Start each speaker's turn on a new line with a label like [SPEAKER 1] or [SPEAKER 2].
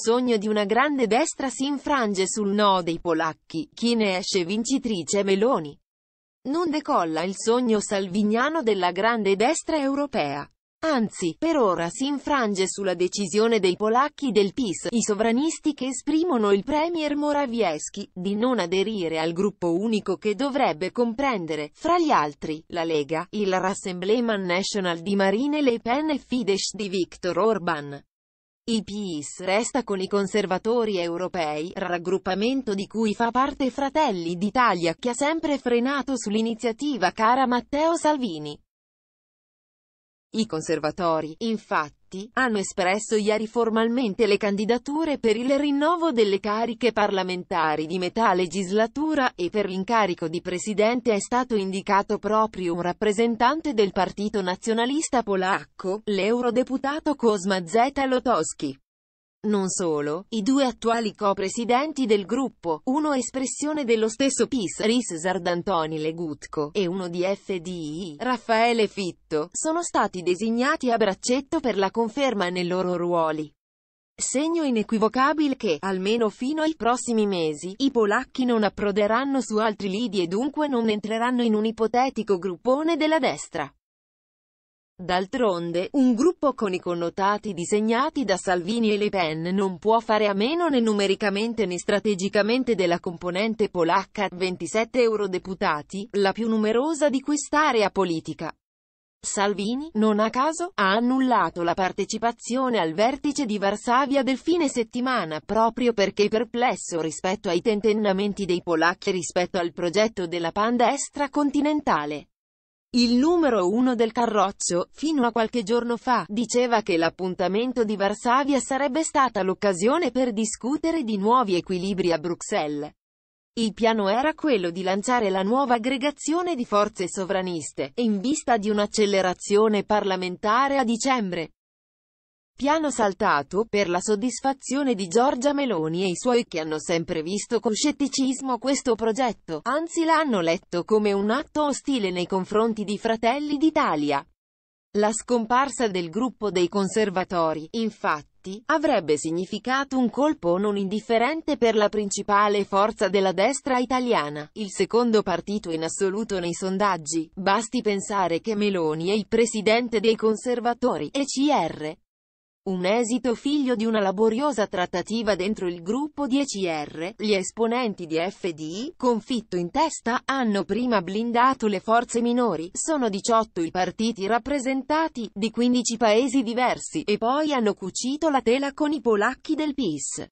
[SPEAKER 1] sogno di una grande destra si infrange sul no dei polacchi, chi ne esce vincitrice è Meloni. Non decolla il sogno salviniano della grande destra europea. Anzi, per ora si infrange sulla decisione dei polacchi del PIS, i sovranisti che esprimono il premier Morawiecki, di non aderire al gruppo unico che dovrebbe comprendere, fra gli altri, la Lega, il Rassemblement National di Marine Le Pen e Fidesz di Viktor Orban. Il PIS resta con i conservatori europei, raggruppamento di cui fa parte Fratelli d'Italia che ha sempre frenato sull'iniziativa cara Matteo Salvini. I conservatori, infatti, hanno espresso ieri formalmente le candidature per il rinnovo delle cariche parlamentari di metà legislatura e per l'incarico di presidente è stato indicato proprio un rappresentante del Partito Nazionalista Polacco, l'eurodeputato Kosma Z. Lotowski. Non solo, i due attuali co-presidenti del gruppo, uno espressione dello stesso PIS Ris Sardantoni Legutko e uno di FDI, Raffaele Fitto, sono stati designati a braccetto per la conferma nei loro ruoli. Segno inequivocabile che, almeno fino ai prossimi mesi, i polacchi non approderanno su altri lidi e dunque non entreranno in un ipotetico gruppone della destra. D'altronde, un gruppo con i connotati disegnati da Salvini e Le Pen non può fare a meno né numericamente né strategicamente della componente polacca, 27 eurodeputati, la più numerosa di quest'area politica. Salvini, non a caso, ha annullato la partecipazione al vertice di Varsavia del fine settimana proprio perché perplesso rispetto ai tentennamenti dei polacchi rispetto al progetto della panda continentale. Il numero uno del carroccio, fino a qualche giorno fa, diceva che l'appuntamento di Varsavia sarebbe stata l'occasione per discutere di nuovi equilibri a Bruxelles. Il piano era quello di lanciare la nuova aggregazione di forze sovraniste, in vista di un'accelerazione parlamentare a dicembre. Piano saltato, per la soddisfazione di Giorgia Meloni e i suoi che hanno sempre visto con scetticismo questo progetto, anzi l'hanno letto come un atto ostile nei confronti di Fratelli d'Italia. La scomparsa del gruppo dei conservatori, infatti, avrebbe significato un colpo non indifferente per la principale forza della destra italiana, il secondo partito in assoluto nei sondaggi, basti pensare che Meloni è il presidente dei conservatori, ECR. Un esito figlio di una laboriosa trattativa dentro il gruppo 10R, gli esponenti di FDI, confitto in testa, hanno prima blindato le forze minori, sono 18 i partiti rappresentati, di 15 paesi diversi, e poi hanno cucito la tela con i polacchi del PIS.